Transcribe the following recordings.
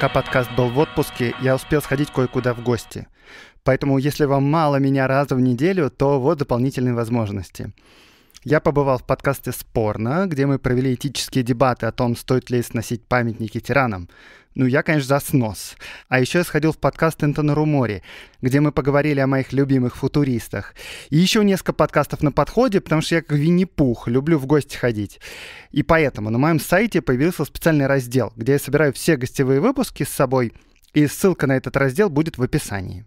Пока подкаст был в отпуске, я успел сходить кое-куда в гости. Поэтому, если вам мало меня раза в неделю, то вот дополнительные возможности. Я побывал в подкасте «Спорно», где мы провели этические дебаты о том, стоит ли сносить памятники тиранам. Ну, я, конечно, за снос. А еще я сходил в подкаст Энтона Румори, где мы поговорили о моих любимых футуристах. И еще несколько подкастов на подходе, потому что я как Винни-Пух, люблю в гости ходить. И поэтому на моем сайте появился специальный раздел, где я собираю все гостевые выпуски с собой, и ссылка на этот раздел будет в описании.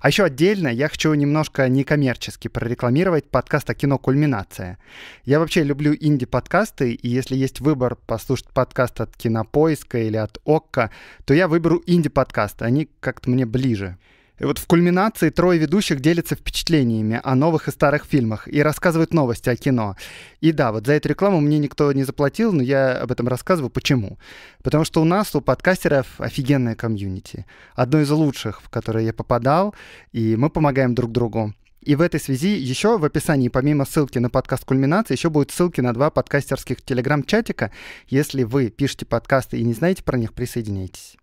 А еще отдельно я хочу немножко некоммерчески прорекламировать подкаст о кино «Кульминация». Я вообще люблю инди-подкасты, и если есть выбор послушать подкаст от Кинопоиска или от Окко, то я выберу инди подкасты. они как-то мне ближе. И вот в кульминации трое ведущих делятся впечатлениями о новых и старых фильмах и рассказывают новости о кино. И да, вот за эту рекламу мне никто не заплатил, но я об этом рассказываю. Почему? Потому что у нас, у подкастеров, офигенная комьюнити. Одно из лучших, в которое я попадал, и мы помогаем друг другу. И в этой связи еще в описании, помимо ссылки на подкаст «Кульминация», еще будут ссылки на два подкастерских телеграм-чатика. Если вы пишете подкасты и не знаете про них, присоединяйтесь.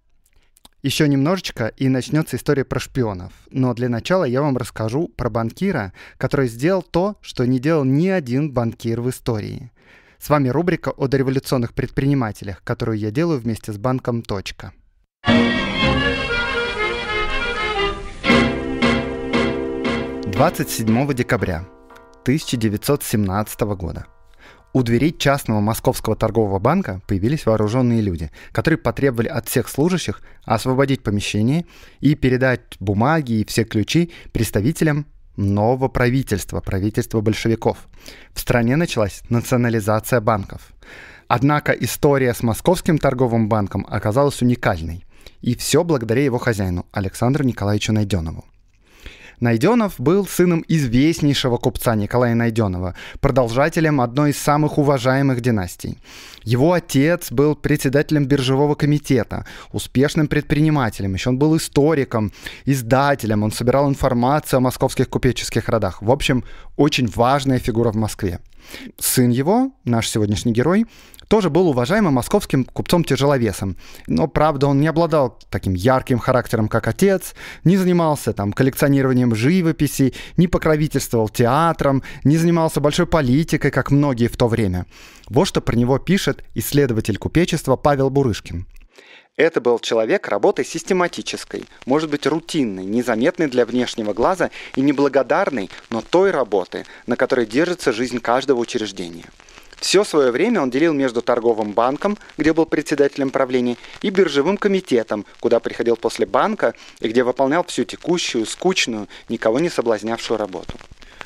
Еще немножечко, и начнется история про шпионов. Но для начала я вам расскажу про банкира, который сделал то, что не делал ни один банкир в истории. С вами рубрика о дореволюционных предпринимателях, которую я делаю вместе с банком «Точка». «27 декабря 1917 года у дверей частного московского торгового банка появились вооруженные люди, которые потребовали от всех служащих освободить помещение и передать бумаги и все ключи представителям нового правительства, правительства большевиков. В стране началась национализация банков. Однако история с Московским торговым банком оказалась уникальной. И все благодаря его хозяину Александру Николаевичу Найденову. Найденов был сыном известнейшего купца Николая Найденова, продолжателем одной из самых уважаемых династий. Его отец был председателем биржевого комитета, успешным предпринимателем, еще он был историком, издателем, он собирал информацию о московских купеческих родах. В общем, очень важная фигура в Москве. Сын его, наш сегодняшний герой, тоже был уважаемым московским купцом-тяжеловесом. Но, правда, он не обладал таким ярким характером, как отец, не занимался там коллекционированием живописи, не покровительствовал театром, не занимался большой политикой, как многие в то время. Вот что про него пишет исследователь купечества Павел Бурышкин – это был человек работы систематической, может быть рутинной, незаметной для внешнего глаза и неблагодарной, но той работы, на которой держится жизнь каждого учреждения. Все свое время он делил между торговым банком, где был председателем правления, и биржевым комитетом, куда приходил после банка и где выполнял всю текущую, скучную, никого не соблазнявшую работу.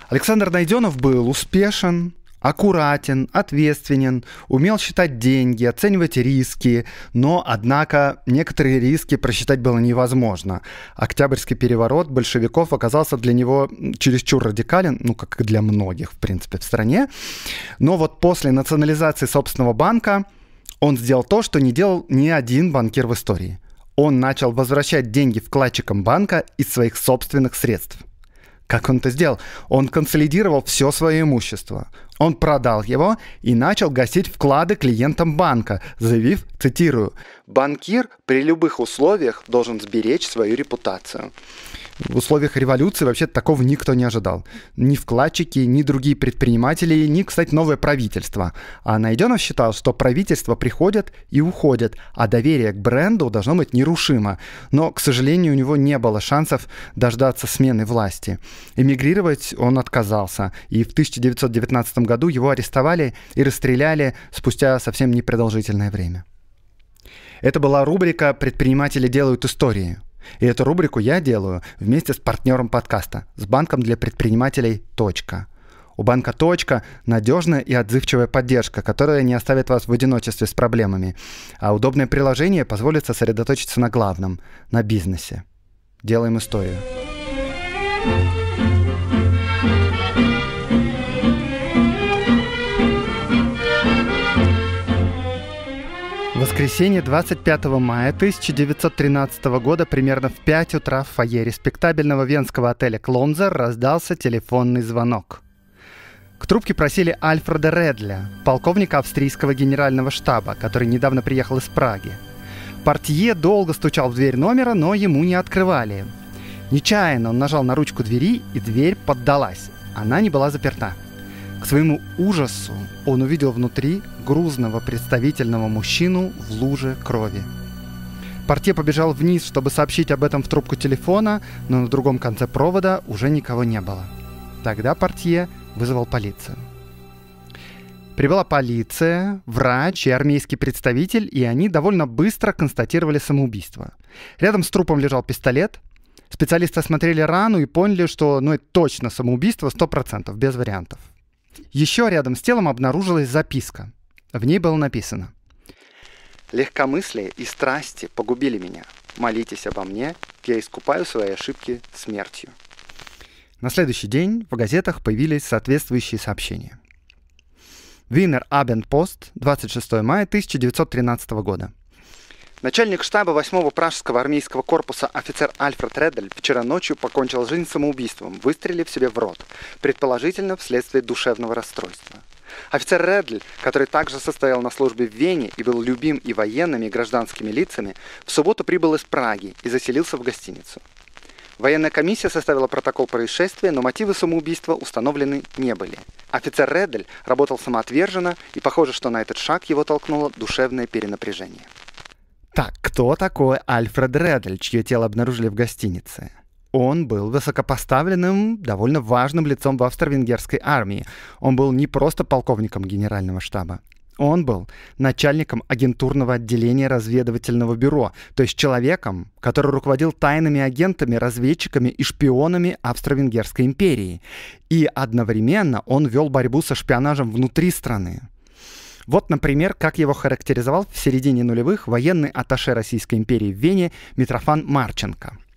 Александр Найденов был успешен, аккуратен, ответственен, умел считать деньги, оценивать риски, но, однако, некоторые риски просчитать было невозможно. Октябрьский переворот большевиков оказался для него чересчур радикален, ну, как и для многих, в принципе, в стране. Но вот после национализации собственного банка он сделал то, что не делал ни один банкир в истории. Он начал возвращать деньги вкладчикам банка из своих собственных средств. Как он это сделал? Он консолидировал все свое имущество. Он продал его и начал гасить вклады клиентам банка, заявив, цитирую, «Банкир при любых условиях должен сберечь свою репутацию» в условиях революции вообще такого никто не ожидал. Ни вкладчики, ни другие предприниматели, ни, кстати, новое правительство. А Найденов считал, что правительство приходит и уходит, а доверие к бренду должно быть нерушимо. Но, к сожалению, у него не было шансов дождаться смены власти. Эмигрировать он отказался, и в 1919 году его арестовали и расстреляли спустя совсем непродолжительное время. Это была рубрика «Предприниматели делают историю». И эту рубрику я делаю вместе с партнером подкаста, с банком для предпринимателей «Точка». У банка «Точка» надежная и отзывчивая поддержка, которая не оставит вас в одиночестве с проблемами, а удобное приложение позволит сосредоточиться на главном – на бизнесе. Делаем историю. thank you Воскресенье 25 мая 1913 года примерно в 5 утра в фойе респектабельного венского отеля «Клонзер» раздался телефонный звонок. К трубке просили Альфреда Редля, полковника австрийского генерального штаба, который недавно приехал из Праги. Портье долго стучал в дверь номера, но ему не открывали. Нечаянно он нажал на ручку двери, и дверь поддалась. Она не была заперта – к своему ужасу он увидел внутри грузного представительного мужчину в луже крови. Портье побежал вниз, чтобы сообщить об этом в трубку телефона, но на другом конце провода уже никого не было. Тогда Портье вызвал полицию. Прибыла полиция, врач и армейский представитель, и они довольно быстро констатировали самоубийство. Рядом с трупом лежал пистолет. Специалисты осмотрели рану и поняли, что ну, это точно самоубийство 100%, без вариантов. Еще рядом с телом обнаружилась записка. В ней было написано «Легкомыслие и страсти погубили меня. Молитесь обо мне, я искупаю свои ошибки смертью». На следующий день в газетах появились соответствующие сообщения. Винер Абенд Пост, 26 мая 1913 года. Начальник штаба 8-го пражского армейского корпуса офицер Альфред Редель вчера ночью покончил жизнь самоубийством, выстрелив себе в рот, предположительно вследствие душевного расстройства. Офицер Редль, который также состоял на службе в Вене и был любим и военными, и гражданскими лицами, в субботу прибыл из Праги и заселился в гостиницу. Военная комиссия составила протокол происшествия, но мотивы самоубийства установлены не были. Офицер Редель работал самоотверженно, и похоже, что на этот шаг его толкнуло душевное перенапряжение. Так, кто такой Альфред Редль, чье тело обнаружили в гостинице? Он был высокопоставленным, довольно важным лицом в австро-венгерской армии. Он был не просто полковником генерального штаба. Он был начальником агентурного отделения разведывательного бюро, то есть человеком, который руководил тайными агентами, разведчиками и шпионами Австро-Венгерской империи. И одновременно он вел борьбу со шпионажем внутри страны. Вот, например, как его характеризовал в середине нулевых военный аташе Российской империи в Вене Митрофан Марченко –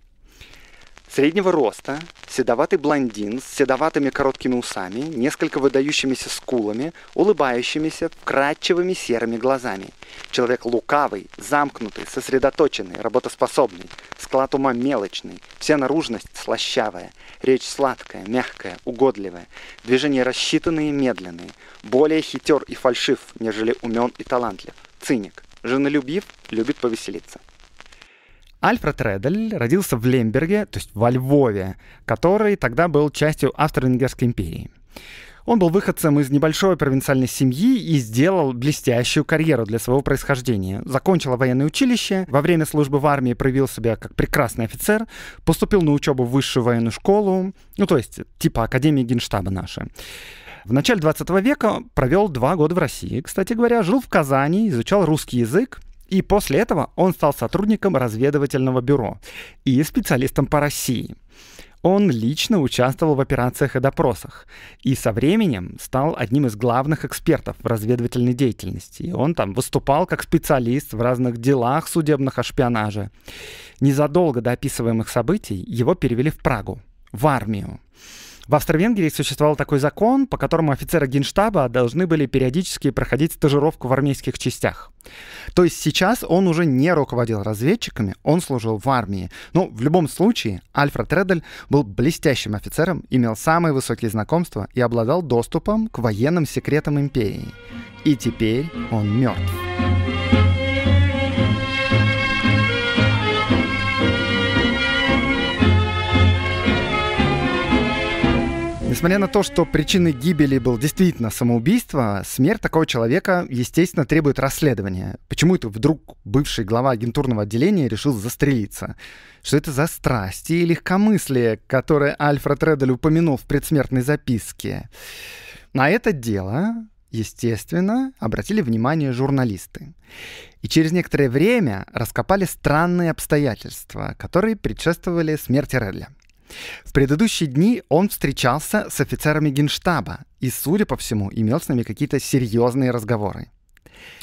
Среднего роста, седоватый блондин с седоватыми короткими усами, несколько выдающимися скулами, улыбающимися, вкрадчивыми серыми глазами. Человек лукавый, замкнутый, сосредоточенный, работоспособный, склад ума мелочный, вся наружность слащавая, речь сладкая, мягкая, угодливая, движения рассчитанные и медленные, более хитер и фальшив, нежели умен и талантлив, циник, женолюбив, любит повеселиться. Альфред Редель родился в Лемберге, то есть во Львове, который тогда был частью Австро-Венгерской империи. Он был выходцем из небольшой провинциальной семьи и сделал блестящую карьеру для своего происхождения. Закончил военное училище, во время службы в армии проявил себя как прекрасный офицер, поступил на учебу в высшую военную школу, ну то есть типа Академии Генштаба наша. В начале 20 века провел два года в России, кстати говоря, жил в Казани, изучал русский язык, и после этого он стал сотрудником разведывательного бюро и специалистом по России. Он лично участвовал в операциях и допросах, и со временем стал одним из главных экспертов в разведывательной деятельности. И он там выступал как специалист в разных делах судебных о шпионаже. Незадолго до описываемых событий его перевели в Прагу, в армию. В Австро-Венгрии существовал такой закон, по которому офицеры генштаба должны были периодически проходить стажировку в армейских частях. То есть сейчас он уже не руководил разведчиками, он служил в армии. Но ну, в любом случае Альфред Редель был блестящим офицером, имел самые высокие знакомства и обладал доступом к военным секретам империи. И теперь он мертв. Несмотря на то, что причиной гибели был действительно самоубийство, смерть такого человека, естественно, требует расследования. Почему это вдруг бывший глава агентурного отделения решил застрелиться? Что это за страсти и легкомыслие, которое Альфред Редель упомянул в предсмертной записке? На это дело, естественно, обратили внимание журналисты. И через некоторое время раскопали странные обстоятельства, которые предшествовали смерти Редля – в предыдущие дни он встречался с офицерами генштаба и, судя по всему, имел с ними какие-то серьезные разговоры.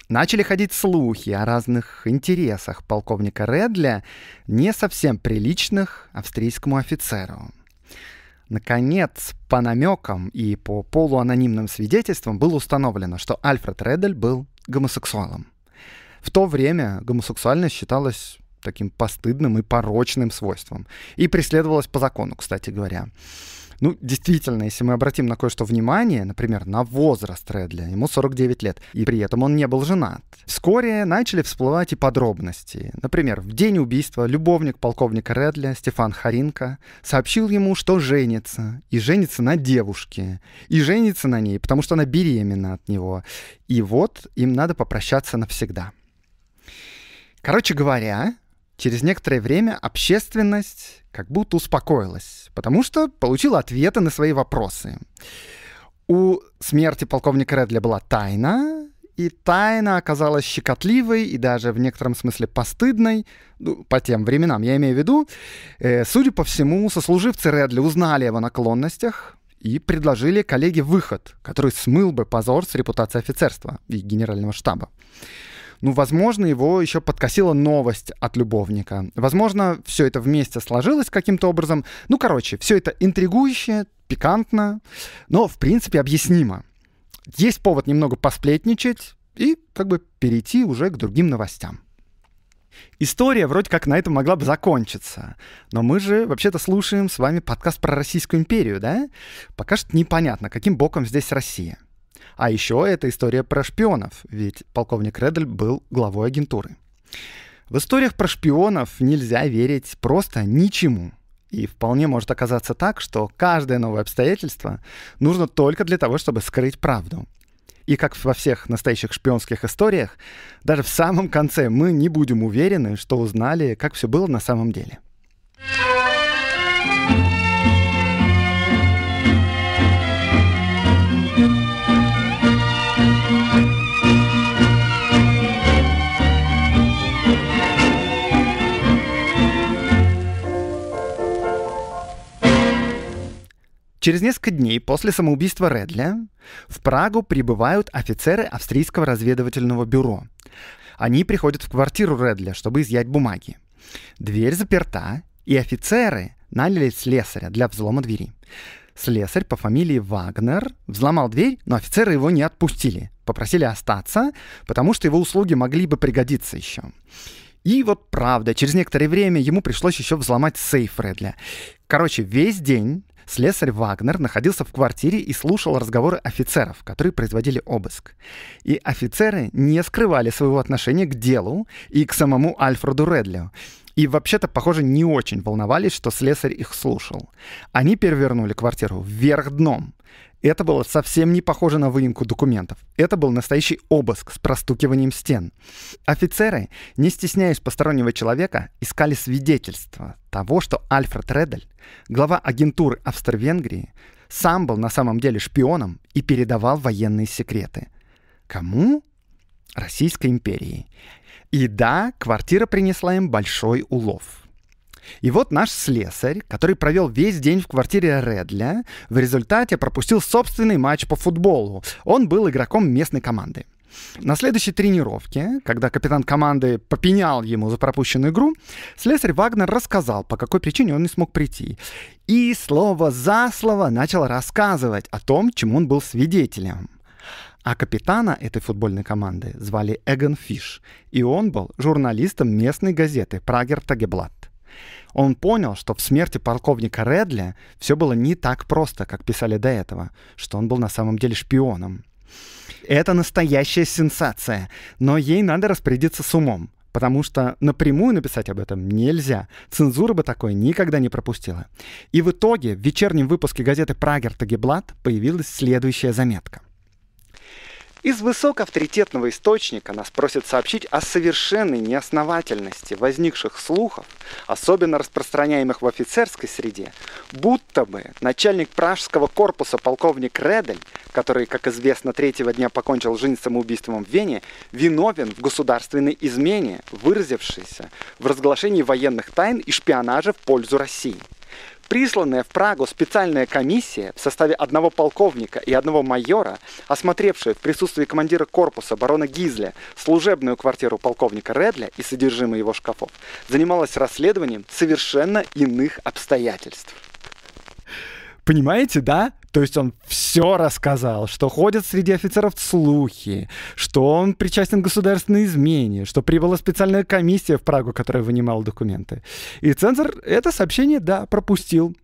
Начали ходить слухи о разных интересах полковника Редля, не совсем приличных австрийскому офицеру. Наконец, по намекам и по полуанонимным свидетельствам было установлено, что Альфред Редель был гомосексуалом. В то время гомосексуальность считалась таким постыдным и порочным свойством. И преследовалось по закону, кстати говоря. Ну, действительно, если мы обратим на кое-что внимание, например, на возраст Редли, ему 49 лет, и при этом он не был женат. Вскоре начали всплывать и подробности. Например, в день убийства любовник полковника Редли, Стефан Харинко, сообщил ему, что женится, и женится на девушке, и женится на ней, потому что она беременна от него. И вот им надо попрощаться навсегда. Короче говоря, через некоторое время общественность как будто успокоилась, потому что получила ответы на свои вопросы. У смерти полковника Редли была тайна, и тайна оказалась щекотливой и даже в некотором смысле постыдной, ну, по тем временам я имею в виду. Э, судя по всему, сослуживцы Редли узнали его наклонностях и предложили коллеге выход, который смыл бы позор с репутации офицерства и генерального штаба ну, возможно, его еще подкосила новость от любовника. Возможно, все это вместе сложилось каким-то образом. Ну, короче, все это интригующе, пикантно, но, в принципе, объяснимо. Есть повод немного посплетничать и как бы перейти уже к другим новостям. История вроде как на этом могла бы закончиться. Но мы же вообще-то слушаем с вами подкаст про Российскую империю, да? Пока что непонятно, каким боком здесь Россия. А еще это история про шпионов, ведь полковник Редель был главой агентуры. В историях про шпионов нельзя верить просто ничему. И вполне может оказаться так, что каждое новое обстоятельство нужно только для того, чтобы скрыть правду. И как во всех настоящих шпионских историях, даже в самом конце мы не будем уверены, что узнали, как все было на самом деле. Через несколько дней после самоубийства Редли в Прагу прибывают офицеры австрийского разведывательного бюро. Они приходят в квартиру Редли, чтобы изъять бумаги. Дверь заперта, и офицеры наняли слесаря для взлома двери. Слесарь по фамилии Вагнер взломал дверь, но офицеры его не отпустили. Попросили остаться, потому что его услуги могли бы пригодиться еще. И вот правда, через некоторое время ему пришлось еще взломать сейф Редля. Короче, весь день Слесарь Вагнер находился в квартире и слушал разговоры офицеров, которые производили обыск. И офицеры не скрывали своего отношения к делу и к самому Альфреду Редлио. И вообще-то, похоже, не очень волновались, что слесарь их слушал. Они перевернули квартиру вверх дном, это было совсем не похоже на выемку документов. Это был настоящий обыск с простукиванием стен. Офицеры, не стесняясь постороннего человека, искали свидетельства того, что Альфред Редель, глава агентуры Австро-Венгрии, сам был на самом деле шпионом и передавал военные секреты. Кому? Российской империи. И да, квартира принесла им большой улов. И вот наш слесарь, который провел весь день в квартире Редля, в результате пропустил собственный матч по футболу. Он был игроком местной команды. На следующей тренировке, когда капитан команды попенял ему за пропущенную игру, слесарь Вагнер рассказал, по какой причине он не смог прийти. И слово за слово начал рассказывать о том, чему он был свидетелем. А капитана этой футбольной команды звали Эгон Фиш, и он был журналистом местной газеты «Прагер Тагеблат». Он понял, что в смерти полковника Редли все было не так просто, как писали до этого, что он был на самом деле шпионом. Это настоящая сенсация, но ей надо распорядиться с умом, потому что напрямую написать об этом нельзя. Цензура бы такое никогда не пропустила. И в итоге в вечернем выпуске газеты «Прагер Тагеблат» появилась следующая заметка. Из высокоавторитетного источника нас просят сообщить о совершенной неосновательности возникших слухов, особенно распространяемых в офицерской среде, будто бы начальник пражского корпуса полковник Редель, который, как известно, третьего дня покончил жизнь самоубийством в Вене, виновен в государственной измене, выразившейся в разглашении военных тайн и шпионаже в пользу России. Присланная в Прагу специальная комиссия в составе одного полковника и одного майора, осмотревшая в присутствии командира корпуса барона Гизля служебную квартиру полковника Редля и содержимое его шкафов, занималась расследованием совершенно иных обстоятельств. Понимаете, да? То есть он все рассказал, что ходят среди офицеров слухи, что он причастен к государственной измене, что прибыла специальная комиссия в Прагу, которая вынимала документы. И цензор это сообщение, да, пропустил.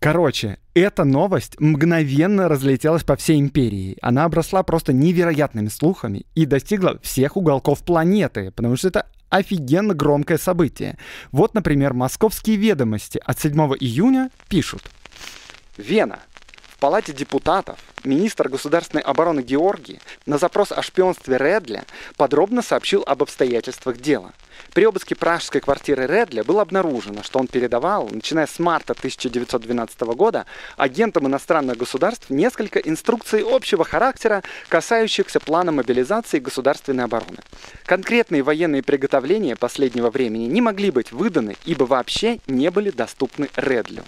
Короче, эта новость мгновенно разлетелась по всей империи. Она обросла просто невероятными слухами и достигла всех уголков планеты, потому что это офигенно громкое событие. Вот, например, московские ведомости от 7 июня пишут – Вена. В Палате депутатов министр государственной обороны Георгии на запрос о шпионстве Редля подробно сообщил об обстоятельствах дела. При обыске пражской квартиры Редля было обнаружено, что он передавал, начиная с марта 1912 года, агентам иностранных государств несколько инструкций общего характера, касающихся плана мобилизации государственной обороны. Конкретные военные приготовления последнего времени не могли быть выданы, ибо вообще не были доступны Редлю.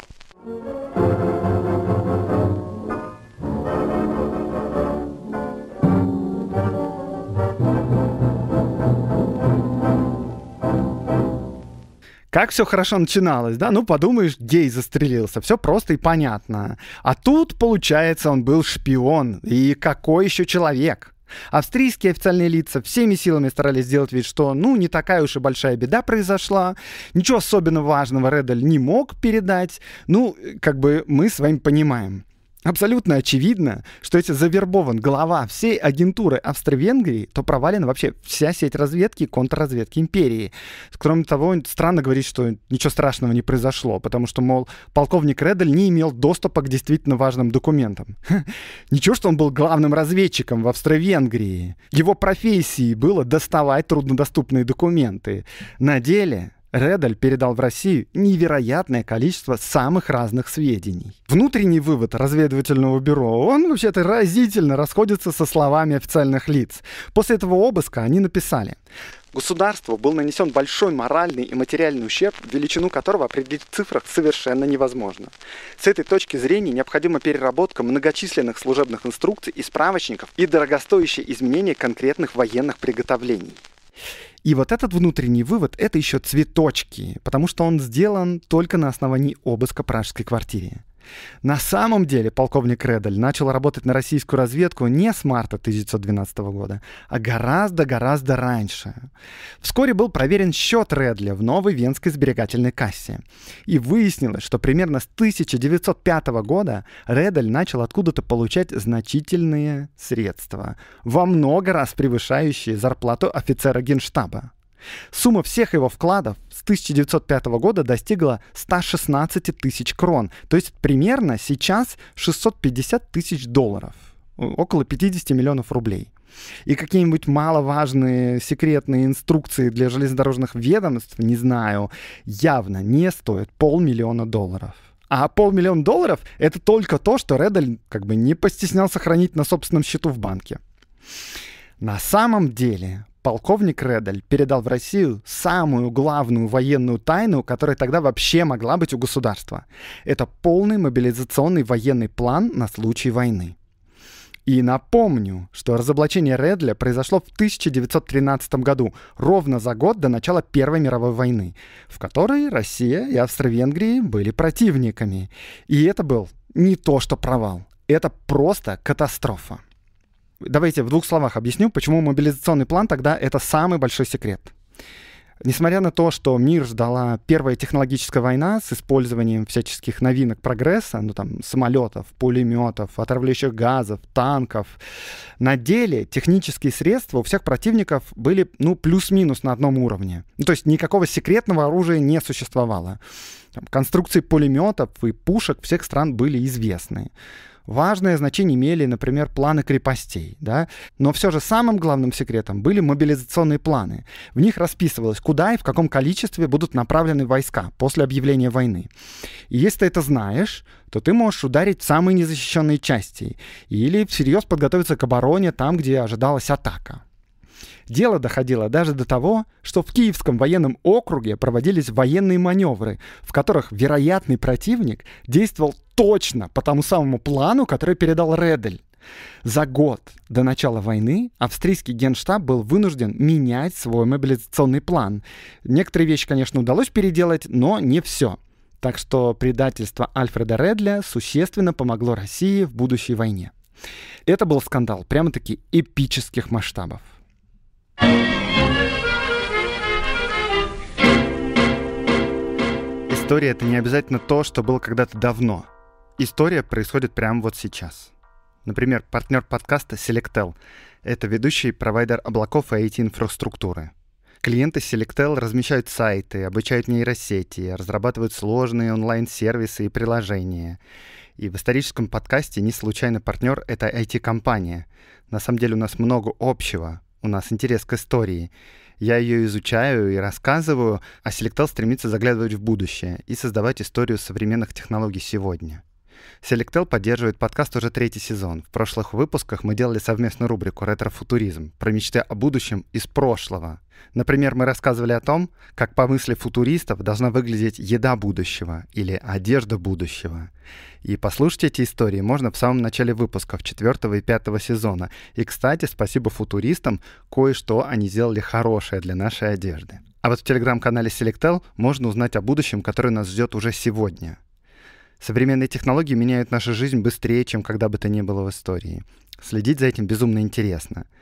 Как все хорошо начиналось, да? Ну, подумаешь, гей застрелился. Все просто и понятно. А тут, получается, он был шпион. И какой еще человек? Австрийские официальные лица всеми силами старались сделать вид, что, ну, не такая уж и большая беда произошла, ничего особенно важного Редаль не мог передать, ну, как бы мы с вами понимаем абсолютно очевидно, что если завербован глава всей агентуры Австро-Венгрии, то провалена вообще вся сеть разведки и контрразведки империи. Кроме того, странно говорить, что ничего страшного не произошло, потому что, мол, полковник Редель не имел доступа к действительно важным документам. Ничего, что он был главным разведчиком в Австро-Венгрии. Его профессией было доставать труднодоступные документы. На деле Редаль передал в Россию невероятное количество самых разных сведений. Внутренний вывод разведывательного бюро, он вообще-то разительно расходится со словами официальных лиц. После этого обыска они написали Государству был нанесен большой моральный и материальный ущерб, величину которого определить в цифрах совершенно невозможно. С этой точки зрения необходима переработка многочисленных служебных инструкций и справочников и дорогостоящее изменение конкретных военных приготовлений. И вот этот внутренний вывод — это еще цветочки, потому что он сделан только на основании обыска пражской квартиры. На самом деле полковник Редель начал работать на российскую разведку не с марта 1912 года, а гораздо-гораздо раньше. Вскоре был проверен счет Редля в новой венской сберегательной кассе. И выяснилось, что примерно с 1905 года Редель начал откуда-то получать значительные средства, во много раз превышающие зарплату офицера генштаба. Сумма всех его вкладов с 1905 года достигла 116 тысяч крон, то есть примерно сейчас 650 тысяч долларов, около 50 миллионов рублей. И какие-нибудь маловажные секретные инструкции для железнодорожных ведомств, не знаю, явно не стоят полмиллиона долларов. А полмиллиона долларов — это только то, что Реддл как бы не постеснялся хранить на собственном счету в банке. На самом деле полковник Редель передал в Россию самую главную военную тайну, которая тогда вообще могла быть у государства. Это полный мобилизационный военный план на случай войны. И напомню, что разоблачение Редля произошло в 1913 году, ровно за год до начала Первой мировой войны, в которой Россия и Австро-Венгрия были противниками. И это был не то что провал, это просто катастрофа. Давайте в двух словах объясню, почему мобилизационный план тогда это самый большой секрет. Несмотря на то, что мир ждала первая технологическая война с использованием всяческих новинок прогресса, ну там самолетов, пулеметов, отравляющих газов, танков, на деле технические средства у всех противников были ну плюс-минус на одном уровне. Ну, то есть никакого секретного оружия не существовало. Там, конструкции пулеметов и пушек всех стран были известны. Важное значение имели, например, планы крепостей. Да? Но все же самым главным секретом были мобилизационные планы. В них расписывалось, куда и в каком количестве будут направлены войска после объявления войны. И если ты это знаешь, то ты можешь ударить в самые незащищенные части или всерьез подготовиться к обороне там, где ожидалась атака. Дело доходило даже до того, что в Киевском военном округе проводились военные маневры, в которых вероятный противник действовал точно по тому самому плану, который передал Редель. За год до начала войны австрийский генштаб был вынужден менять свой мобилизационный план. Некоторые вещи, конечно, удалось переделать, но не все. Так что предательство Альфреда Редля существенно помогло России в будущей войне. Это был скандал прямо-таки эпических масштабов. История — это не обязательно то, что было когда-то давно. История происходит прямо вот сейчас. Например, партнер подкаста Selectel — это ведущий провайдер облаков и IT-инфраструктуры. Клиенты Selectel размещают сайты, обучают нейросети, разрабатывают сложные онлайн-сервисы и приложения. И в историческом подкасте не случайно партнер — это IT-компания. На самом деле у нас много общего — у нас интерес к истории. Я ее изучаю и рассказываю, а Selectal стремится заглядывать в будущее и создавать историю современных технологий сегодня. Selectel поддерживает подкаст уже третий сезон. В прошлых выпусках мы делали совместную рубрику «Ретрофутуризм» про мечты о будущем из прошлого. Например, мы рассказывали о том, как по мысли футуристов должна выглядеть еда будущего или одежда будущего. И послушать эти истории можно в самом начале выпусков 4 и 5 сезона. И, кстати, спасибо футуристам, кое-что они сделали хорошее для нашей одежды. А вот в телеграм-канале Selectel можно узнать о будущем, которое нас ждет уже сегодня. Современные технологии меняют нашу жизнь быстрее, чем когда бы то ни было в истории. Следить за этим безумно интересно —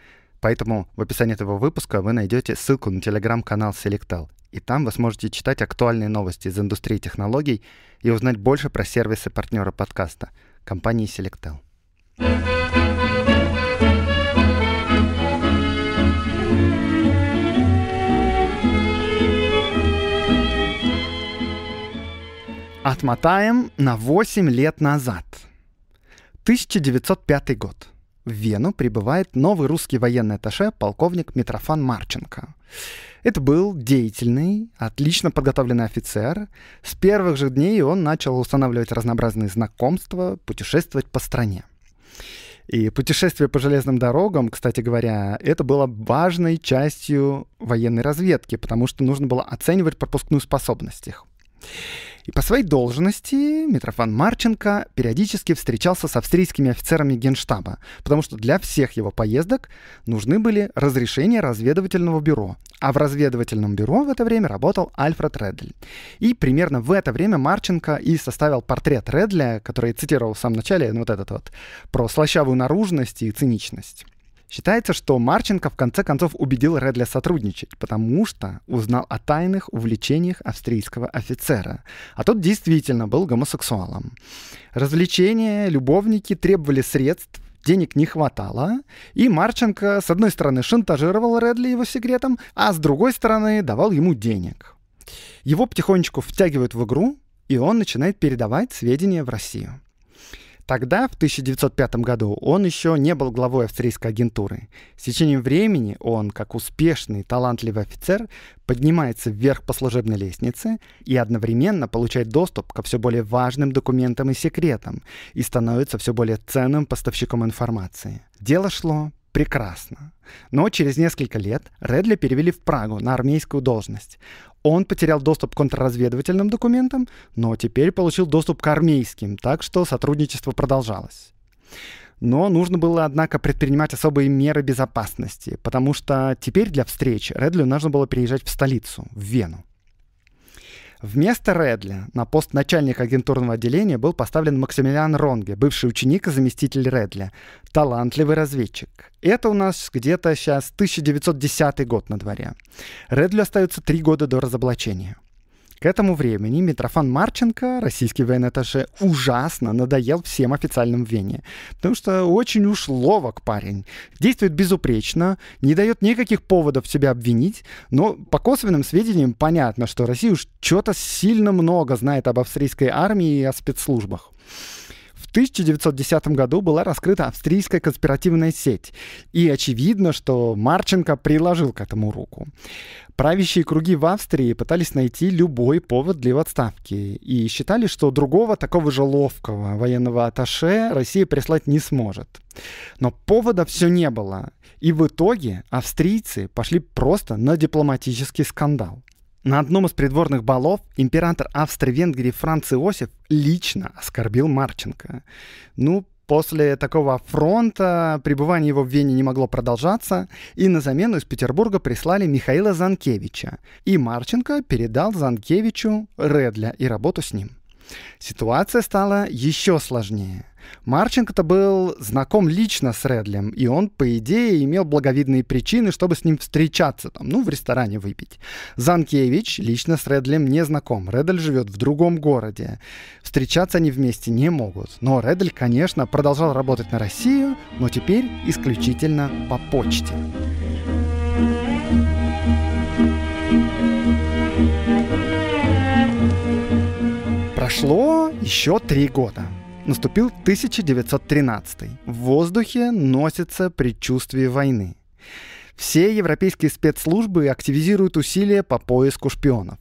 Поэтому в описании этого выпуска вы найдете ссылку на телеграм-канал Selectal. И там вы сможете читать актуальные новости из индустрии технологий и узнать больше про сервисы партнера подкаста — компании Selectal. Отмотаем на 8 лет назад. 1905 год — в Вену прибывает новый русский военный атташе полковник Митрофан Марченко. Это был деятельный, отлично подготовленный офицер. С первых же дней он начал устанавливать разнообразные знакомства, путешествовать по стране. И путешествие по железным дорогам, кстати говоря, это было важной частью военной разведки, потому что нужно было оценивать пропускную способность их. И по своей должности Митрофан Марченко периодически встречался с австрийскими офицерами Генштаба, потому что для всех его поездок нужны были разрешения разведывательного бюро. А в разведывательном бюро в это время работал Альфред Редль. И примерно в это время Марченко и составил портрет Редля, который я цитировал в самом начале, ну вот этот вот, про слащавую наружность и циничность. Считается, что Марченко в конце концов убедил Редля сотрудничать, потому что узнал о тайных увлечениях австрийского офицера. А тот действительно был гомосексуалом. Развлечения, любовники требовали средств, денег не хватало, и Марченко, с одной стороны, шантажировал Редли его секретом, а с другой стороны, давал ему денег. Его потихонечку втягивают в игру, и он начинает передавать сведения в Россию. Тогда, в 1905 году, он еще не был главой австрийской агентуры. С течением времени он, как успешный, талантливый офицер, поднимается вверх по служебной лестнице и одновременно получает доступ ко все более важным документам и секретам и становится все более ценным поставщиком информации. Дело шло прекрасно. Но через несколько лет Редли перевели в Прагу на армейскую должность. Он потерял доступ к контрразведывательным документам, но теперь получил доступ к армейским, так что сотрудничество продолжалось. Но нужно было, однако, предпринимать особые меры безопасности, потому что теперь для встреч Редли нужно было переезжать в столицу, в Вену. Вместо Редли на пост начальника агентурного отделения был поставлен Максимилиан Ронге, бывший ученик и заместитель Редли, талантливый разведчик. Это у нас где-то сейчас 1910 год на дворе. Редли остается три года до разоблачения. К этому времени Митрофан Марченко, российский военаташе, ужасно надоел всем официальным в Вене, потому что очень уж ловок парень, действует безупречно, не дает никаких поводов себя обвинить, но по косвенным сведениям понятно, что Россия уж что-то сильно много знает об австрийской армии и о спецслужбах. В 1910 году была раскрыта австрийская конспиративная сеть, и очевидно, что Марченко приложил к этому руку. Правящие круги в Австрии пытались найти любой повод для его отставки и считали, что другого такого же ловкого военного аташе Россия прислать не сможет. Но повода все не было, и в итоге австрийцы пошли просто на дипломатический скандал. На одном из придворных балов император Австро-Венгрии Франц Иосиф лично оскорбил Марченко. Ну, После такого фронта пребывание его в Вене не могло продолжаться, и на замену из Петербурга прислали Михаила Занкевича, и Марченко передал Занкевичу Редля и работу с ним. Ситуация стала еще сложнее – Марченко-то был знаком лично с Редлем, и он, по идее, имел благовидные причины, чтобы с ним встречаться, там, ну, в ресторане выпить. Занкевич лично с Редлем не знаком, Редль живет в другом городе. Встречаться они вместе не могут. Но Редль, конечно, продолжал работать на Россию, но теперь исключительно по почте. Прошло еще три года. Наступил 1913. В воздухе носится предчувствие войны. Все европейские спецслужбы активизируют усилия по поиску шпионов.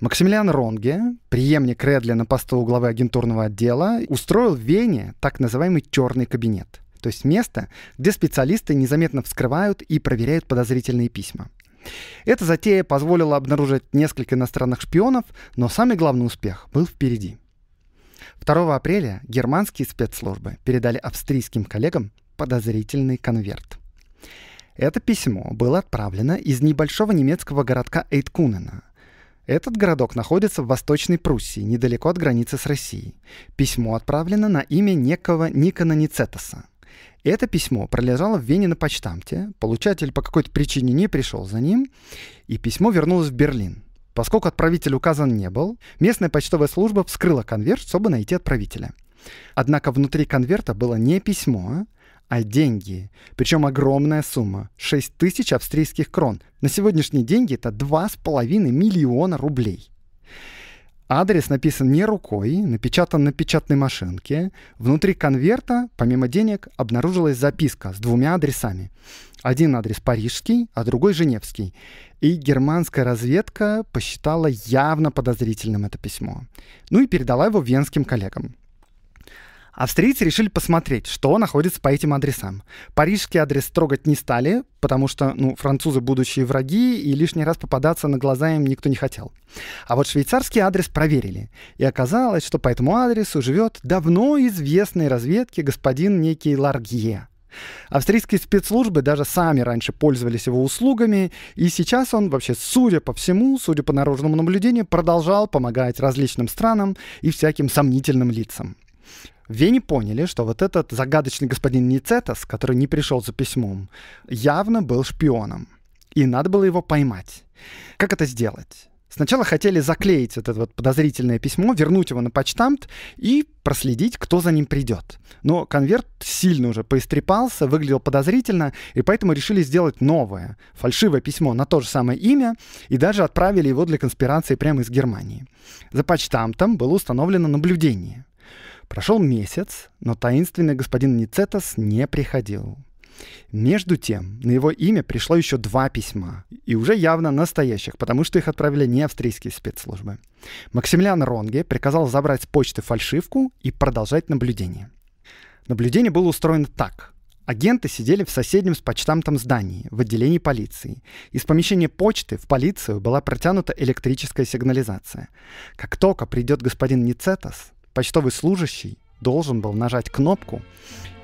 Максимилиан Ронге, преемник Редли на посту главы агентурного отдела, устроил в Вене так называемый «черный кабинет», то есть место, где специалисты незаметно вскрывают и проверяют подозрительные письма. Эта затея позволила обнаружить несколько иностранных шпионов, но самый главный успех был впереди – 2 апреля германские спецслужбы передали австрийским коллегам подозрительный конверт. Это письмо было отправлено из небольшого немецкого городка Эйткунена. Этот городок находится в Восточной Пруссии, недалеко от границы с Россией. Письмо отправлено на имя некого Никона Ницетаса. Это письмо пролежало в Вене на почтамте, получатель по какой-то причине не пришел за ним, и письмо вернулось в Берлин. Поскольку отправитель указан не был, местная почтовая служба вскрыла конверт, чтобы найти отправителя. Однако внутри конверта было не письмо, а деньги. Причем огромная сумма – 6 тысяч австрийских крон. На сегодняшние деньги это 2,5 миллиона рублей. Адрес написан не рукой, напечатан на печатной машинке. Внутри конверта, помимо денег, обнаружилась записка с двумя адресами. Один адрес парижский, а другой женевский. И германская разведка посчитала явно подозрительным это письмо. Ну и передала его венским коллегам. Австрийцы решили посмотреть, что находится по этим адресам. Парижский адрес трогать не стали, потому что ну, французы будущие враги, и лишний раз попадаться на глаза им никто не хотел. А вот швейцарский адрес проверили, и оказалось, что по этому адресу живет давно известный разведке господин некий Ларгье. Австрийские спецслужбы даже сами раньше пользовались его услугами, и сейчас он вообще, судя по всему, судя по наружному наблюдению, продолжал помогать различным странам и всяким сомнительным лицам. В Вене поняли, что вот этот загадочный господин Ницетас, который не пришел за письмом, явно был шпионом. И надо было его поймать. Как это сделать? Сначала хотели заклеить вот это вот подозрительное письмо, вернуть его на почтамт и проследить, кто за ним придет. Но конверт сильно уже поистрепался, выглядел подозрительно, и поэтому решили сделать новое, фальшивое письмо на то же самое имя, и даже отправили его для конспирации прямо из Германии. За почтамтом было установлено наблюдение. Прошел месяц, но таинственный господин Ницетас не приходил. Между тем, на его имя пришло еще два письма, и уже явно настоящих, потому что их отправили не австрийские спецслужбы. Максимилиан Ронге приказал забрать с почты фальшивку и продолжать наблюдение. Наблюдение было устроено так. Агенты сидели в соседнем с почтамтом здании, в отделении полиции. Из помещения почты в полицию была протянута электрическая сигнализация. Как только придет господин Ницетас, почтовый служащий должен был нажать кнопку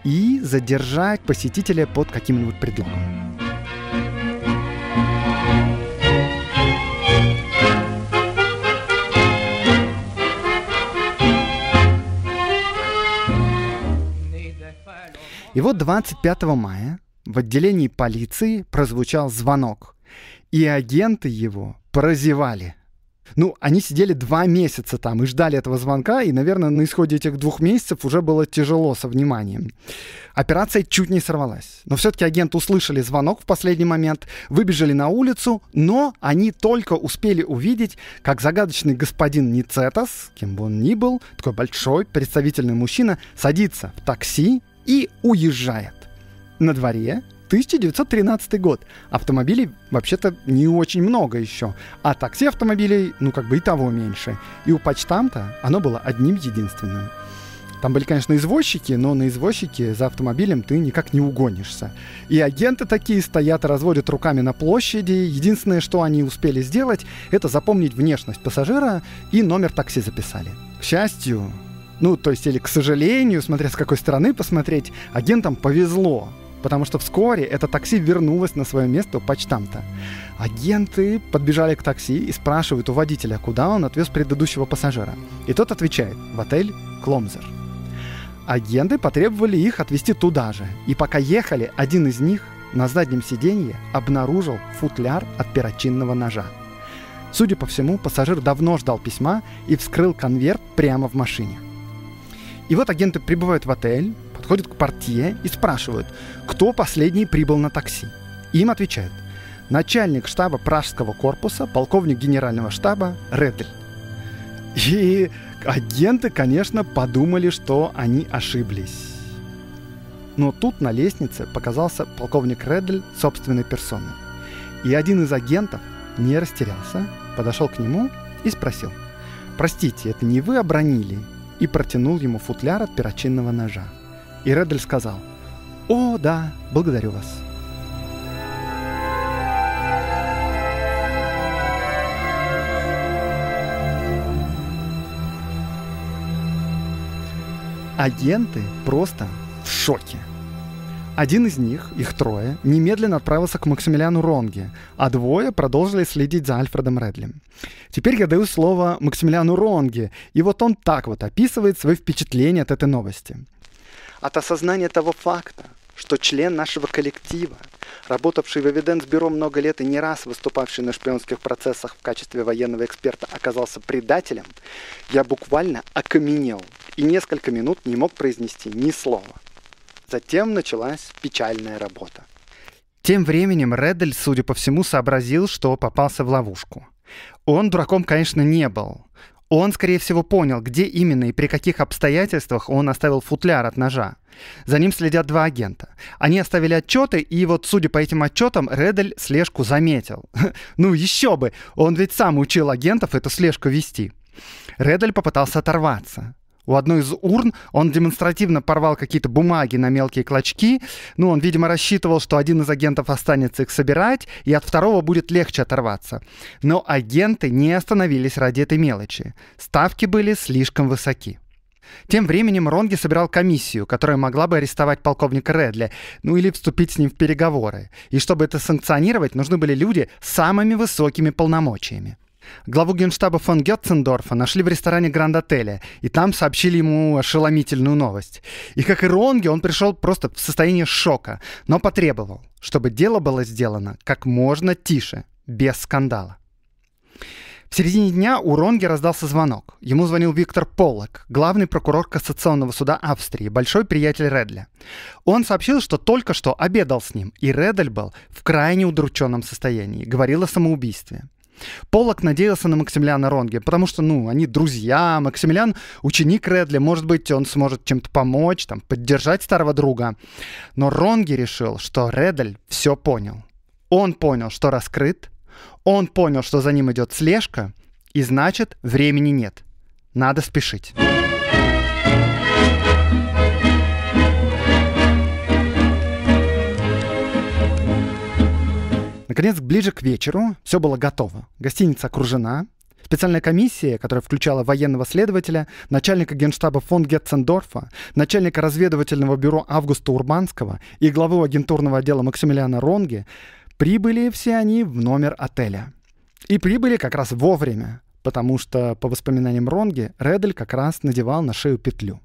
и задержать посетителя под каким-нибудь предлогом. И вот 25 мая в отделении полиции прозвучал звонок, и агенты его прозевали. Ну, они сидели два месяца там и ждали этого звонка, и, наверное, на исходе этих двух месяцев уже было тяжело со вниманием. Операция чуть не сорвалась. Но все-таки агенты услышали звонок в последний момент, выбежали на улицу, но они только успели увидеть, как загадочный господин Ницетас, кем бы он ни был, такой большой, представительный мужчина, садится в такси и уезжает. На дворе 1913 год. Автомобилей вообще-то не очень много еще. А такси автомобилей, ну как бы и того меньше. И у почтамта оно было одним единственным. Там были, конечно, извозчики, но на извозчике за автомобилем ты никак не угонишься. И агенты такие стоят и разводят руками на площади. Единственное, что они успели сделать, это запомнить внешность пассажира и номер такси записали. К счастью, ну, то есть, или к сожалению, смотря с какой стороны посмотреть, агентам повезло потому что вскоре это такси вернулось на свое место почтам-то. Агенты подбежали к такси и спрашивают у водителя, куда он отвез предыдущего пассажира. И тот отвечает «в отель Кломзер». Агенты потребовали их отвезти туда же. И пока ехали, один из них на заднем сиденье обнаружил футляр от перочинного ножа. Судя по всему, пассажир давно ждал письма и вскрыл конверт прямо в машине. И вот агенты прибывают в отель, подходят к портье и спрашивают, кто последний прибыл на такси. Им отвечают начальник штаба пражского корпуса, полковник генерального штаба Редль. И агенты, конечно, подумали, что они ошиблись. Но тут на лестнице показался полковник Редль собственной персоной. И один из агентов не растерялся, подошел к нему и спросил. «Простите, это не вы обронили?» и протянул ему футляр от перочинного ножа. И Редель сказал, «О, да, благодарю вас». Агенты просто в шоке. Один из них, их трое, немедленно отправился к Максимилиану Ронге, а двое продолжили следить за Альфредом Редли. Теперь я даю слово Максимилиану Ронге, и вот он так вот описывает свои впечатления от этой новости – от осознания того факта, что член нашего коллектива, работавший в Эвиденс-бюро много лет и не раз выступавший на шпионских процессах в качестве военного эксперта, оказался предателем, я буквально окаменел и несколько минут не мог произнести ни слова. Затем началась печальная работа. Тем временем Реддель, судя по всему, сообразил, что попался в ловушку. Он дураком, конечно, не был. Он, скорее всего, понял, где именно и при каких обстоятельствах он оставил футляр от ножа. За ним следят два агента. Они оставили отчеты, и вот, судя по этим отчетам, Редель слежку заметил. Ну еще бы, он ведь сам учил агентов эту слежку вести. Редель попытался оторваться у одной из урн он демонстративно порвал какие-то бумаги на мелкие клочки. Ну, он, видимо, рассчитывал, что один из агентов останется их собирать, и от второго будет легче оторваться. Но агенты не остановились ради этой мелочи. Ставки были слишком высоки. Тем временем Ронги собирал комиссию, которая могла бы арестовать полковника Редли, ну или вступить с ним в переговоры. И чтобы это санкционировать, нужны были люди с самыми высокими полномочиями. Главу генштаба фон Гетцендорфа нашли в ресторане Гранд-отеля, и там сообщили ему ошеломительную новость. И как и Ронге, он пришел просто в состояние шока, но потребовал, чтобы дело было сделано как можно тише, без скандала. В середине дня у Ронги раздался звонок. Ему звонил Виктор Поллок, главный прокурор Кассационного суда Австрии, большой приятель Редля. Он сообщил, что только что обедал с ним, и Редль был в крайне удрученном состоянии, говорил о самоубийстве. Поллок надеялся на Максимилиана Ронге, потому что, ну, они друзья, Максимилиан ученик Редли, может быть, он сможет чем-то помочь, там, поддержать старого друга. Но Ронги решил, что Редль все понял. Он понял, что раскрыт, он понял, что за ним идет слежка, и значит, времени нет. Надо спешить. Наконец, ближе к вечеру все было готово. Гостиница окружена. Специальная комиссия, которая включала военного следователя, начальника генштаба фон Гетцендорфа, начальника разведывательного бюро Августа Урбанского и главу агентурного отдела Максимилиана Ронги, прибыли все они в номер отеля. И прибыли как раз вовремя, потому что, по воспоминаниям Ронги, Редель как раз надевал на шею петлю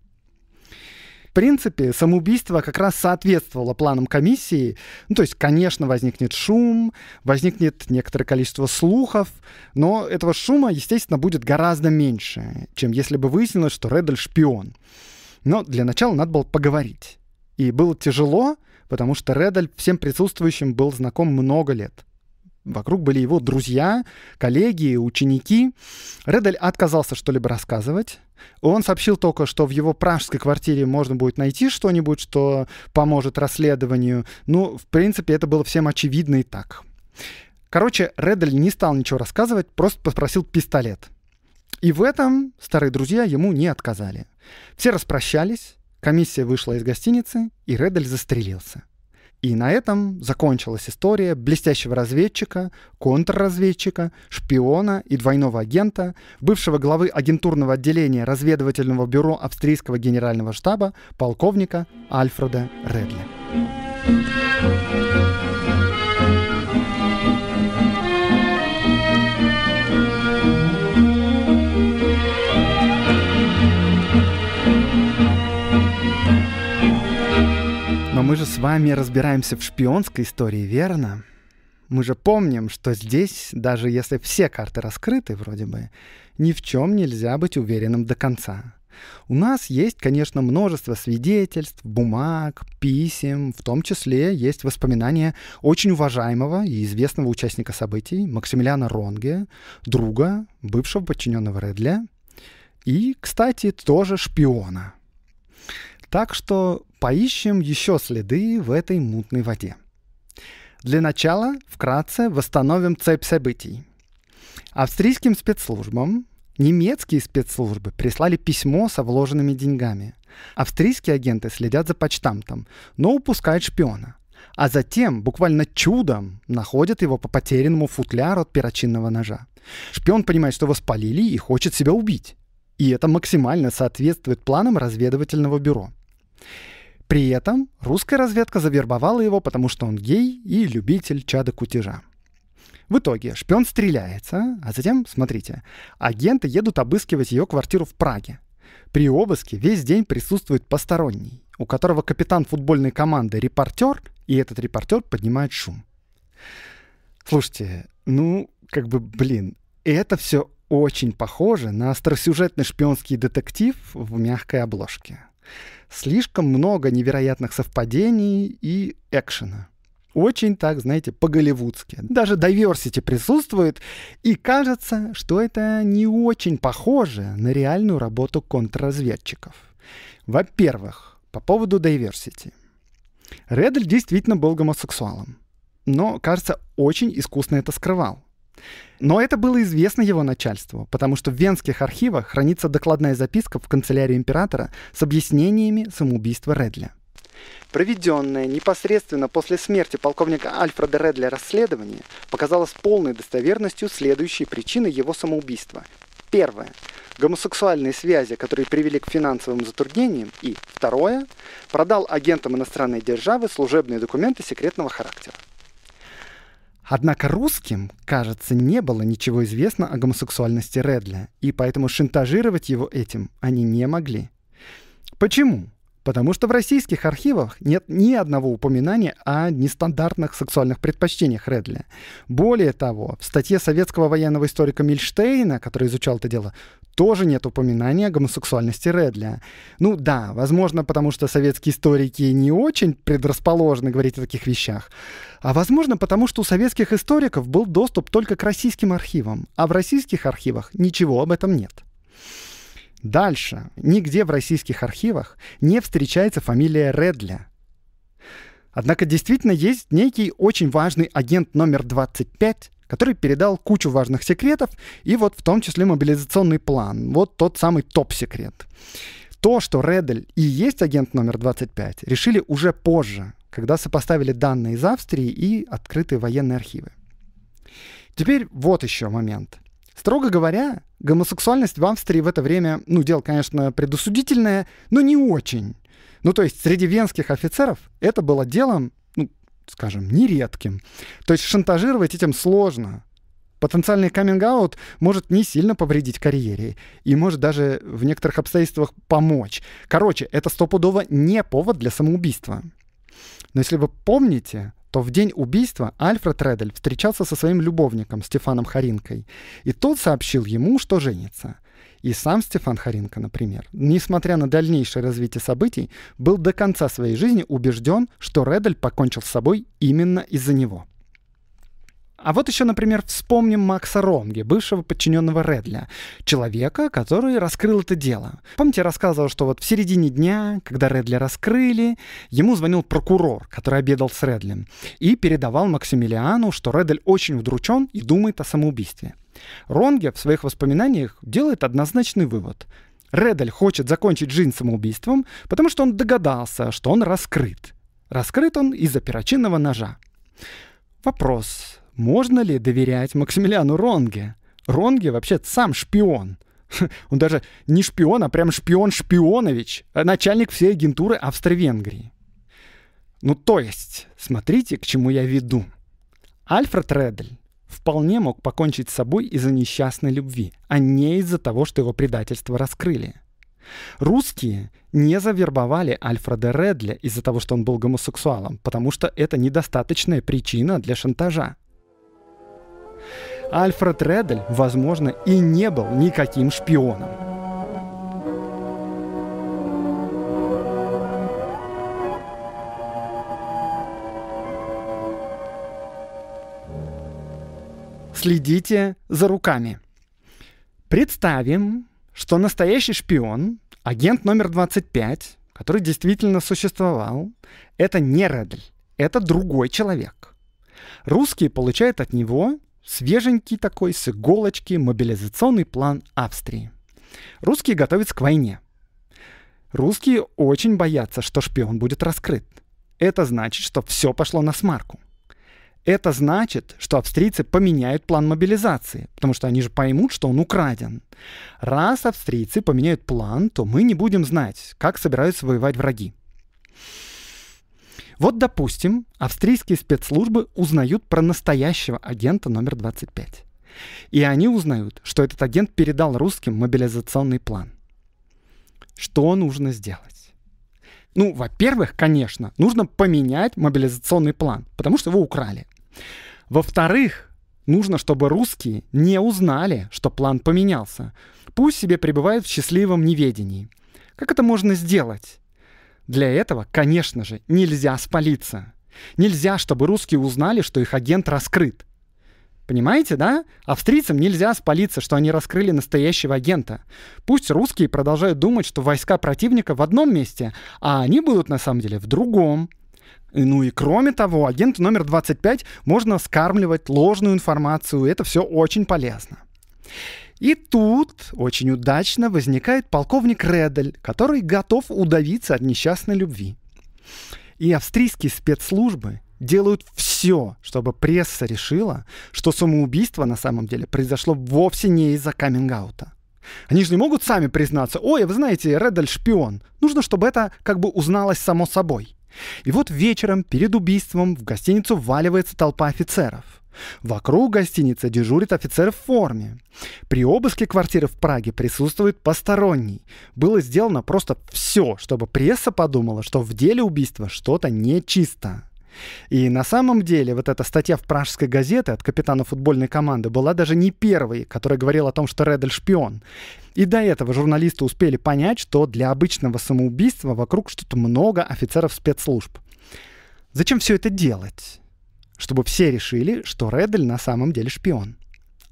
принципе, самоубийство как раз соответствовало планам комиссии. Ну, то есть, конечно, возникнет шум, возникнет некоторое количество слухов, но этого шума, естественно, будет гораздо меньше, чем если бы выяснилось, что Реддл шпион. Но для начала надо было поговорить. И было тяжело, потому что Реддл всем присутствующим был знаком много лет. Вокруг были его друзья, коллеги, ученики. Реддаль отказался что-либо рассказывать, он сообщил только, что в его пражской квартире можно будет найти что-нибудь, что поможет расследованию. Ну, в принципе, это было всем очевидно и так. Короче, Редель не стал ничего рассказывать, просто попросил пистолет. И в этом старые друзья ему не отказали. Все распрощались, комиссия вышла из гостиницы, и Редель застрелился. И на этом закончилась история блестящего разведчика, контрразведчика, шпиона и двойного агента, бывшего главы агентурного отделения разведывательного бюро австрийского генерального штаба полковника Альфреда Редли. thank you мы же с вами разбираемся в шпионской истории, верно? Мы же помним, что здесь, даже если все карты раскрыты вроде бы, ни в чем нельзя быть уверенным до конца. У нас есть, конечно, множество свидетельств, бумаг, писем, в том числе есть воспоминания очень уважаемого и известного участника событий Максимилиана Ронге, друга, бывшего подчиненного Редля, и, кстати, тоже шпиона – так что поищем еще следы в этой мутной воде. Для начала вкратце восстановим цепь событий. Австрийским спецслужбам немецкие спецслужбы прислали письмо со вложенными деньгами. Австрийские агенты следят за почтамтом, но упускают шпиона. А затем, буквально чудом, находят его по потерянному футляру от перочинного ножа. Шпион понимает, что его спалили и хочет себя убить. И это максимально соответствует планам разведывательного бюро – при этом русская разведка завербовала его, потому что он гей и любитель чада кутежа. В итоге шпион стреляется, а затем, смотрите, агенты едут обыскивать ее квартиру в Праге. При обыске весь день присутствует посторонний, у которого капитан футбольной команды репортер, и этот репортер поднимает шум. Слушайте, ну, как бы, блин, это все очень похоже на остросюжетный шпионский детектив в мягкой обложке. Слишком много невероятных совпадений и экшена. Очень так, знаете, по-голливудски. Даже diversity присутствует, и кажется, что это не очень похоже на реальную работу контрразведчиков. Во-первых, по поводу diversity. Реддл действительно был гомосексуалом, но, кажется, очень искусно это скрывал. Но это было известно его начальству, потому что в венских архивах хранится докладная записка в канцелярии императора с объяснениями самоубийства Редля. Проведенное непосредственно после смерти полковника Альфреда Редля расследование показало с полной достоверностью следующие причины его самоубийства. Первое гомосексуальные связи, которые привели к финансовым затруднениям, и второе, продал агентам иностранной державы служебные документы секретного характера. Однако русским, кажется, не было ничего известно о гомосексуальности Редля, и поэтому шантажировать его этим они не могли. Почему? Потому что в российских архивах нет ни одного упоминания о нестандартных сексуальных предпочтениях Редли. Более того, в статье советского военного историка Мильштейна, который изучал это дело, тоже нет упоминания о гомосексуальности Редли. Ну да, возможно, потому что советские историки не очень предрасположены говорить о таких вещах. А возможно, потому что у советских историков был доступ только к российским архивам, а в российских архивах ничего об этом нет. Дальше. Нигде в российских архивах не встречается фамилия Редли. Однако действительно есть некий очень важный агент номер 25, который передал кучу важных секретов, и вот в том числе мобилизационный план, вот тот самый топ-секрет. То, что Редель и есть агент номер 25, решили уже позже, когда сопоставили данные из Австрии и открытые военные архивы. Теперь вот еще момент. Строго говоря, гомосексуальность в Австрии в это время, ну, дело, конечно, предусудительное, но не очень. Ну, то есть среди венских офицеров это было делом, скажем, нередким. То есть шантажировать этим сложно. Потенциальный каминг-аут может не сильно повредить карьере и может даже в некоторых обстоятельствах помочь. Короче, это стопудово не повод для самоубийства. Но если вы помните, то в день убийства Альфред Редель встречался со своим любовником Стефаном Харинкой, и тот сообщил ему, что женится. И сам Стефан Харенко, например, несмотря на дальнейшее развитие событий, был до конца своей жизни убежден, что Редель покончил с собой именно из-за него. А вот еще, например, вспомним Макса Ронги, бывшего подчиненного Редля, человека, который раскрыл это дело. Помните, я рассказывал, что вот в середине дня, когда Редля раскрыли, ему звонил прокурор, который обедал с Редлем, и передавал Максимилиану, что Редль очень вдручен и думает о самоубийстве. Ронге в своих воспоминаниях делает однозначный вывод. Редаль хочет закончить жизнь самоубийством, потому что он догадался, что он раскрыт. Раскрыт он из-за перочинного ножа. Вопрос, можно ли доверять Максимилиану Ронге? Ронге вообще сам шпион. Он даже не шпион, а прям шпион Шпионович, э, начальник всей агентуры Австро-Венгрии. Ну то есть, смотрите, к чему я веду. Альфред Редель вполне мог покончить с собой из-за несчастной любви, а не из-за того, что его предательство раскрыли. Русские не завербовали Альфреда Редля из-за того, что он был гомосексуалом, потому что это недостаточная причина для шантажа. Альфред Редель, возможно, и не был никаким шпионом. Следите за руками. Представим, что настоящий шпион, агент номер 25, который действительно существовал, это не Редль, это другой человек. Русские получают от него свеженький такой, с иголочки, мобилизационный план Австрии. Русские готовятся к войне. Русские очень боятся, что шпион будет раскрыт. Это значит, что все пошло на смарку это значит, что австрийцы поменяют план мобилизации, потому что они же поймут, что он украден. Раз австрийцы поменяют план, то мы не будем знать, как собираются воевать враги. Вот, допустим, австрийские спецслужбы узнают про настоящего агента номер 25. И они узнают, что этот агент передал русским мобилизационный план. Что нужно сделать? Ну, во-первых, конечно, нужно поменять мобилизационный план, потому что его украли. Во-вторых, нужно, чтобы русские не узнали, что план поменялся. Пусть себе пребывают в счастливом неведении. Как это можно сделать? Для этого, конечно же, нельзя спалиться. Нельзя, чтобы русские узнали, что их агент раскрыт. Понимаете, да? Австрийцам нельзя спалиться, что они раскрыли настоящего агента. Пусть русские продолжают думать, что войска противника в одном месте, а они будут на самом деле в другом. Ну и кроме того, агент номер 25 можно скармливать ложную информацию, это все очень полезно. И тут очень удачно возникает полковник Редель, который готов удавиться от несчастной любви. И австрийские спецслужбы делают все, чтобы пресса решила, что самоубийство на самом деле произошло вовсе не из-за каминг-аута. Они же не могут сами признаться, ой, а вы знаете, Редель шпион. Нужно, чтобы это как бы узналось само собой. И вот вечером перед убийством в гостиницу валивается толпа офицеров. Вокруг гостиницы дежурит офицер в форме. При обыске квартиры в Праге присутствует посторонний. Было сделано просто все, чтобы пресса подумала, что в деле убийства что-то нечисто. И на самом деле вот эта статья в пражской газете от капитана футбольной команды была даже не первой, которая говорила о том, что Редель шпион. И до этого журналисты успели понять, что для обычного самоубийства вокруг что-то много офицеров спецслужб. Зачем все это делать? Чтобы все решили, что Редель на самом деле шпион.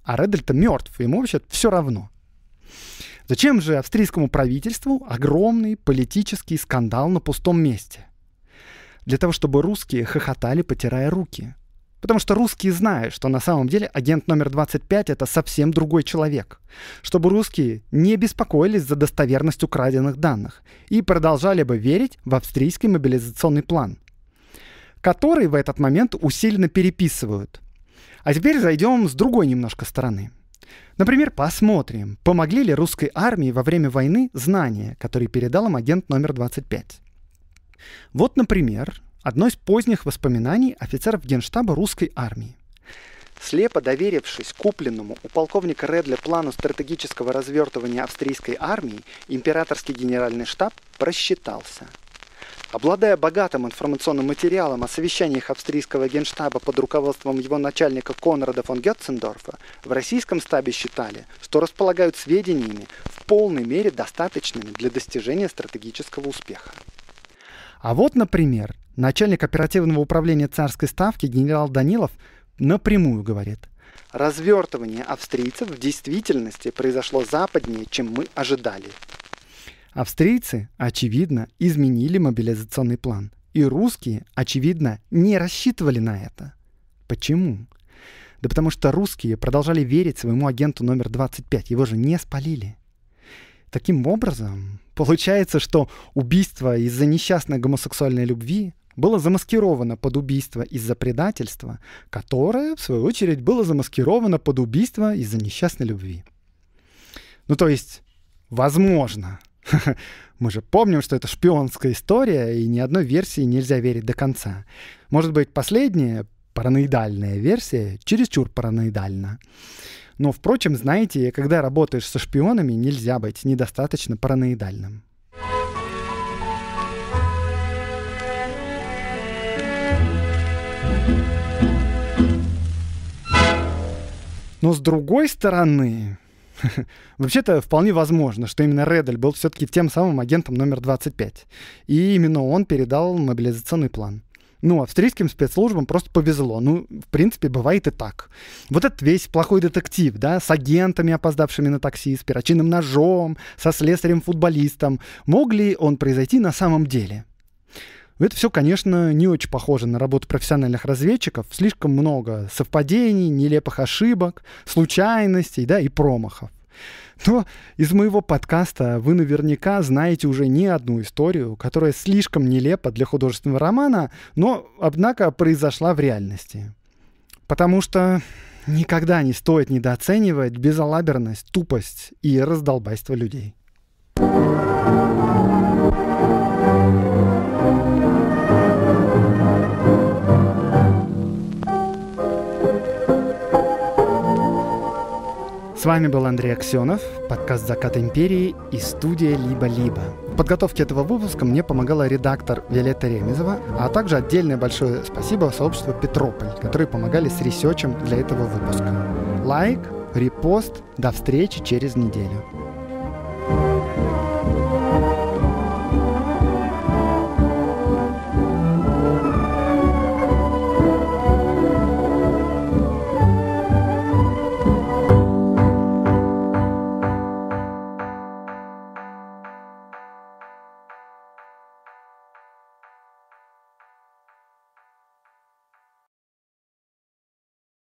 А Редель-то мертв, ему вообще все равно. Зачем же австрийскому правительству огромный политический скандал на пустом месте? для того, чтобы русские хохотали, потирая руки. Потому что русские знают, что на самом деле агент номер 25 — это совсем другой человек. Чтобы русские не беспокоились за достоверность украденных данных и продолжали бы верить в австрийский мобилизационный план, который в этот момент усиленно переписывают. А теперь зайдем с другой немножко стороны. Например, посмотрим, помогли ли русской армии во время войны знания, которые передал им агент номер 25. Вот, например, одно из поздних воспоминаний офицеров генштаба русской армии. Слепо доверившись купленному у полковника Редля плану стратегического развертывания австрийской армии, императорский генеральный штаб просчитался. Обладая богатым информационным материалом о совещаниях австрийского генштаба под руководством его начальника Конрада фон Гетцендорфа, в российском штабе считали, что располагают сведениями в полной мере достаточными для достижения стратегического успеха. А вот, например, начальник оперативного управления царской ставки генерал Данилов напрямую говорит. Развертывание австрийцев в действительности произошло западнее, чем мы ожидали. Австрийцы, очевидно, изменили мобилизационный план. И русские, очевидно, не рассчитывали на это. Почему? Да потому что русские продолжали верить своему агенту номер 25, его же не спалили. Таким образом, получается, что убийство из-за несчастной гомосексуальной любви было замаскировано под убийство из-за предательства, которое, в свою очередь, было замаскировано под убийство из-за несчастной любви. Ну то есть, возможно. Мы же помним, что это шпионская история, и ни одной версии нельзя верить до конца. Может быть, последняя параноидальная версия чересчур параноидальна. Но, впрочем, знаете, когда работаешь со шпионами, нельзя быть недостаточно параноидальным. Но с другой стороны, Вообще-то вполне возможно, что именно Редель был все-таки тем самым агентом номер 25. И именно он передал мобилизационный план. Ну, а австрийским спецслужбам просто повезло. Ну, в принципе, бывает и так. Вот этот весь плохой детектив, да, с агентами, опоздавшими на такси, с перочинным ножом, со слесарем-футболистом. Мог ли он произойти на самом деле? Это все, конечно, не очень похоже на работу профессиональных разведчиков. Слишком много совпадений, нелепых ошибок, случайностей да, и промахов. Но из моего подкаста вы наверняка знаете уже не одну историю, которая слишком нелепа для художественного романа, но, однако, произошла в реальности. Потому что никогда не стоит недооценивать безалаберность, тупость и раздолбайство людей. С вами был Андрей Аксенов, подкаст «Закат империи» и студия «Либо-либо». В подготовке этого выпуска мне помогала редактор Виолетта Ремезова, а также отдельное большое спасибо сообществу «Петрополь», которые помогали с ресечем для этого выпуска. Лайк, репост, до встречи через неделю.